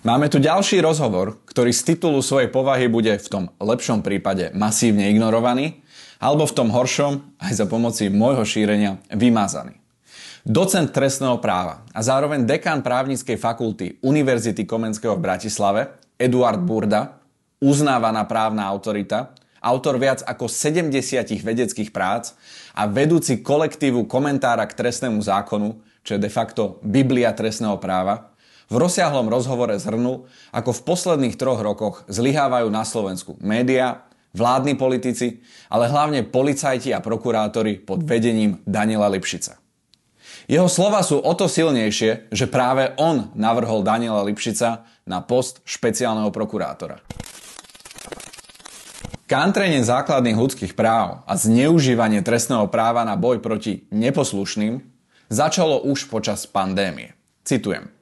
Máme tu ďalší rozhovor, ktorý z titulu svojej povahy bude v tom lepšom prípade masívne ignorovaný, alebo v tom horšom, aj za pomoci môjho šírenia, vymazaný. Docent trestného práva a zároveň dekán právnickej fakulty Univerzity Komenského v Bratislave, Eduard Burda, uznávaná právna autorita, autor viac ako 70 vedeckých prác a vedúci kolektívu komentára k trestnému zákonu, čo je de facto Biblia trestného práva, v rozsiahlom rozhovore zhrnul, ako v posledných troch rokoch zlyhávajú na Slovensku médiá, vládni politici, ale hlavne policajti a prokurátori pod vedením Daniela Lipšica. Jeho slova sú o to silnejšie, že práve on navrhol Daniela Lipšica na post špeciálneho prokurátora. Kantrenie základných ľudských práv a zneužívanie trestného práva na boj proti neposlušným začalo už počas pandémie. Citujem.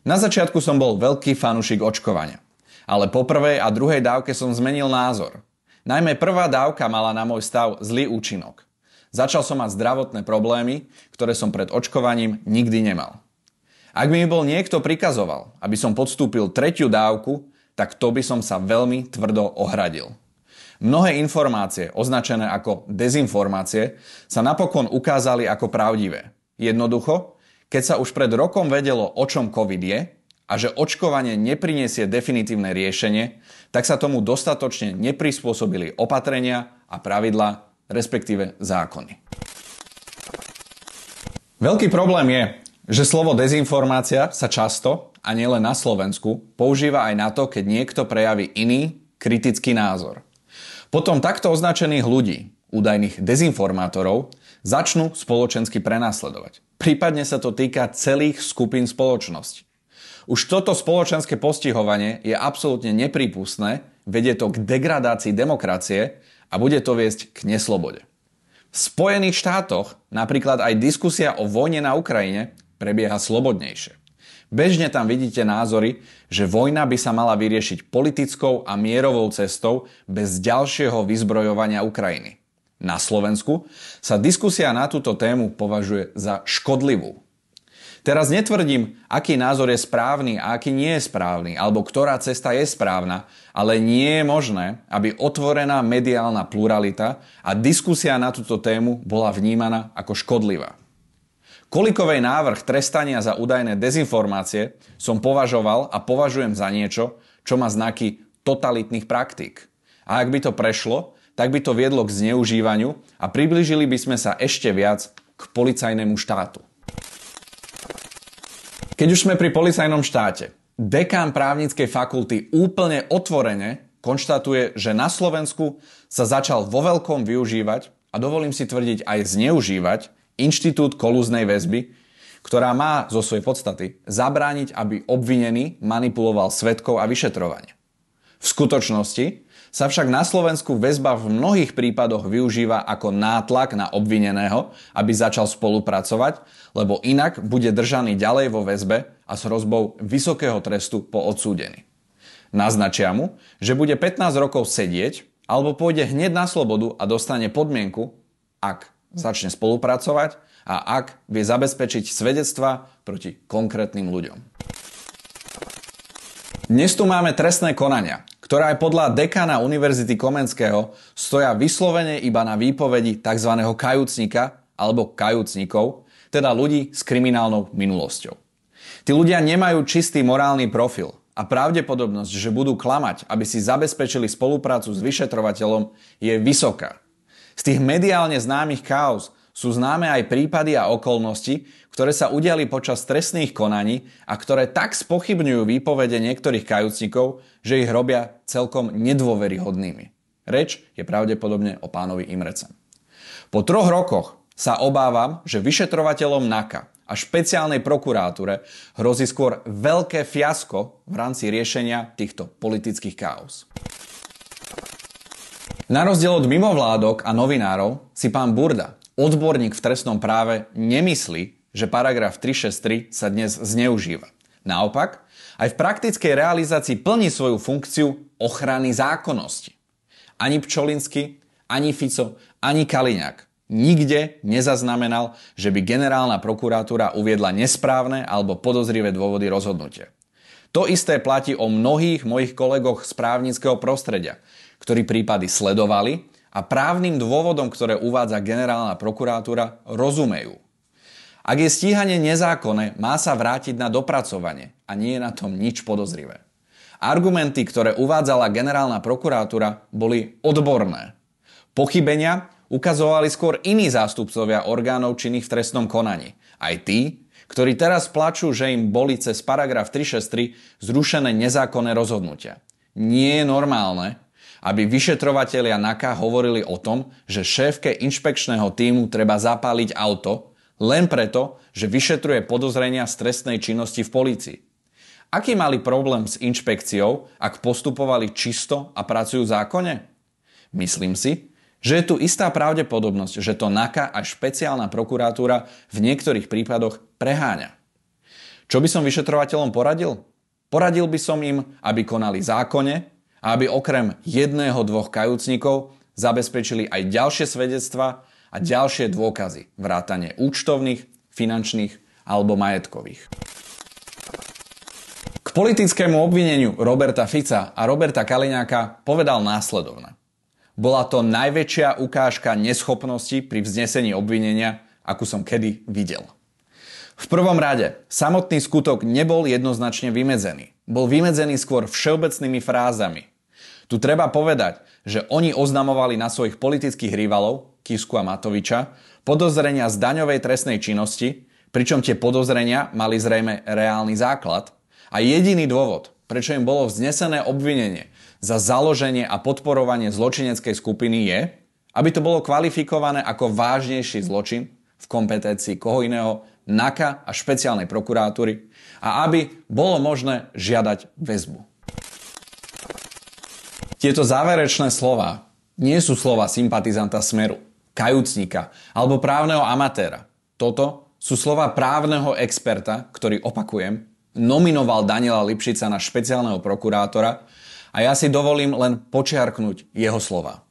Na začiatku som bol veľký fanúšik očkovania. Ale po prvej a druhej dávke som zmenil názor. Najmä prvá dávka mala na môj stav zlý účinok. Začal som mať zdravotné problémy, ktoré som pred očkovaním nikdy nemal. Ak by mi bol niekto prikazoval, aby som podstúpil tretiu dávku, tak to by som sa veľmi tvrdo ohradil. Mnohé informácie, označené ako dezinformácie, sa napokon ukázali ako pravdivé. Jednoducho, keď sa už pred rokom vedelo, o čom COVID je a že očkovanie nepriniesie definitívne riešenie, tak sa tomu dostatočne neprispôsobili opatrenia a pravidlá, respektíve zákony. Veľký problém je, že slovo dezinformácia sa často, a nielen na Slovensku, používa aj na to, keď niekto prejaví iný kritický názor. Potom takto označených ľudí, údajných dezinformátorov, začnú spoločensky prenasledovať. Prípadne sa to týka celých skupín spoločnosti. Už toto spoločenské postihovanie je absolútne neprípustné, vedie to k degradácii demokracie a bude to viesť k neslobode. V Spojených štátoch napríklad aj diskusia o vojne na Ukrajine prebieha slobodnejšie. Bežne tam vidíte názory, že vojna by sa mala vyriešiť politickou a mierovou cestou bez ďalšieho vyzbrojovania Ukrajiny na Slovensku, sa diskusia na túto tému považuje za škodlivú. Teraz netvrdím, aký názor je správny a aký nie je správny, alebo ktorá cesta je správna, ale nie je možné, aby otvorená mediálna pluralita a diskusia na túto tému bola vnímaná ako škodlivá. Kolikovej návrh trestania za údajné dezinformácie som považoval a považujem za niečo, čo má znaky totalitných praktík. A ak by to prešlo, tak by to viedlo k zneužívaniu a priblížili by sme sa ešte viac k policajnému štátu. Keď už sme pri policajnom štáte, dekán právnickej fakulty úplne otvorene konštatuje, že na Slovensku sa začal vo veľkom využívať a dovolím si tvrdiť aj zneužívať inštitút kolúznej väzby, ktorá má zo svojej podstaty zabrániť, aby obvinený manipuloval svetkov a vyšetrovanie. V skutočnosti sa však na Slovensku väzba v mnohých prípadoch využíva ako nátlak na obvineného, aby začal spolupracovať, lebo inak bude držaný ďalej vo väzbe a s rozbou vysokého trestu po odsúdení. Naznačia mu, že bude 15 rokov sedieť alebo pôjde hneď na slobodu a dostane podmienku, ak začne spolupracovať a ak vie zabezpečiť svedectva proti konkrétnym ľuďom. Dnes tu máme trestné konania, ktoré aj podľa dekana Univerzity Komenského stoja vyslovene iba na výpovedi tzv. kajúcnika alebo kajúcnikov, teda ľudí s kriminálnou minulosťou. Tí ľudia nemajú čistý morálny profil a pravdepodobnosť, že budú klamať, aby si zabezpečili spoluprácu s vyšetrovateľom, je vysoká. Z tých mediálne známych chaos, sú známe aj prípady a okolnosti, ktoré sa udiali počas trestných konaní a ktoré tak spochybňujú výpovede niektorých kajúcnikov, že ich robia celkom nedôveryhodnými. Reč je pravdepodobne o pánovi Imrece. Po troch rokoch sa obávam, že vyšetrovateľom NAKA a špeciálnej prokuratúre hrozí skôr veľké fiasko v rámci riešenia týchto politických chaos. Na rozdiel od mimovládok a novinárov si pán Burda odborník v trestnom práve nemyslí, že paragraf 363 sa dnes zneužíva. Naopak, aj v praktickej realizácii plní svoju funkciu ochrany zákonnosti. Ani Pčolinsky, ani Fico, ani Kaliňák nikde nezaznamenal, že by generálna prokuratúra uviedla nesprávne alebo podozrivé dôvody rozhodnutia. To isté platí o mnohých mojich kolegoch z právnického prostredia, ktorí prípady sledovali a právnym dôvodom, ktoré uvádza generálna prokuratúra, rozumejú. Ak je stíhanie nezákonné, má sa vrátiť na dopracovanie a nie je na tom nič podozrivé. Argumenty, ktoré uvádzala generálna prokuratúra, boli odborné. Pochybenia ukazovali skôr iní zástupcovia orgánov činných v trestnom konaní. Aj tí, ktorí teraz plačú, že im boli cez paragraf 363 zrušené nezákonné rozhodnutia. Nie je normálne, aby vyšetrovatelia NAKA hovorili o tom, že šéfke inšpekčného týmu treba zapáliť auto, len preto, že vyšetruje podozrenia z trestnej činnosti v polícii. Aký mali problém s inšpekciou, ak postupovali čisto a pracujú v zákone? Myslím si, že je tu istá pravdepodobnosť, že to NAKA a špeciálna prokuratúra v niektorých prípadoch preháňa. Čo by som vyšetrovateľom poradil? Poradil by som im, aby konali zákone a aby okrem jedného, dvoch kajúcnikov zabezpečili aj ďalšie svedectva a ďalšie dôkazy, vrátane účtovných, finančných alebo majetkových. K politickému obvineniu Roberta Fica a Roberta Kaliňáka povedal následovne. Bola to najväčšia ukážka neschopnosti pri vznesení obvinenia, akú som kedy videl. V prvom rade, samotný skutok nebol jednoznačne vymedzený. Bol vymedzený skôr všeobecnými frázami. Tu treba povedať, že oni oznamovali na svojich politických rivalov, Kisku a Matoviča, podozrenia z daňovej trestnej činnosti, pričom tie podozrenia mali zrejme reálny základ a jediný dôvod, prečo im bolo vznesené obvinenie za založenie a podporovanie zločineckej skupiny je, aby to bolo kvalifikované ako vážnejší zločin v kompetencii koho iného NAKA a špeciálnej prokuratúry a aby bolo možné žiadať väzbu. Tieto záverečné slova nie sú slova sympatizanta Smeru, kajúcnika alebo právneho amatéra. Toto sú slova právneho experta, ktorý, opakujem, nominoval Daniela Lipšica na špeciálneho prokurátora a ja si dovolím len počiarknúť jeho slova.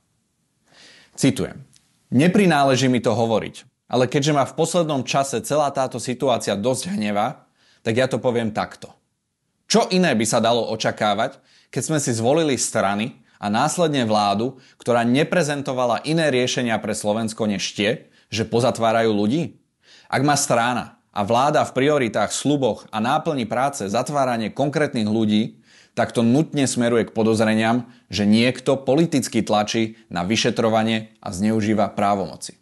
Citujem. Neprináleží mi to hovoriť, ale keďže ma v poslednom čase celá táto situácia dosť hneva, tak ja to poviem takto. Čo iné by sa dalo očakávať, keď sme si zvolili strany a následne vládu, ktorá neprezentovala iné riešenia pre Slovensko než tie, že pozatvárajú ľudí? Ak má strana a vláda v prioritách, sluboch a náplni práce zatváranie konkrétnych ľudí, tak to nutne smeruje k podozreniam, že niekto politicky tlačí na vyšetrovanie a zneužíva právomoci.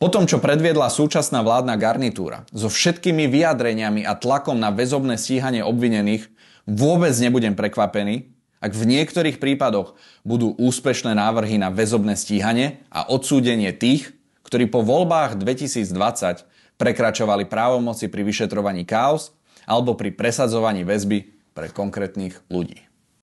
Po tom, čo predviedla súčasná vládna garnitúra, so všetkými vyjadreniami a tlakom na väzobné stíhanie obvinených, vôbec nebudem prekvapený, ak v niektorých prípadoch budú úspešné návrhy na väzobné stíhanie a odsúdenie tých, ktorí po voľbách 2020 prekračovali právomoci pri vyšetrovaní chaos alebo pri presadzovaní väzby pre konkrétnych ľudí.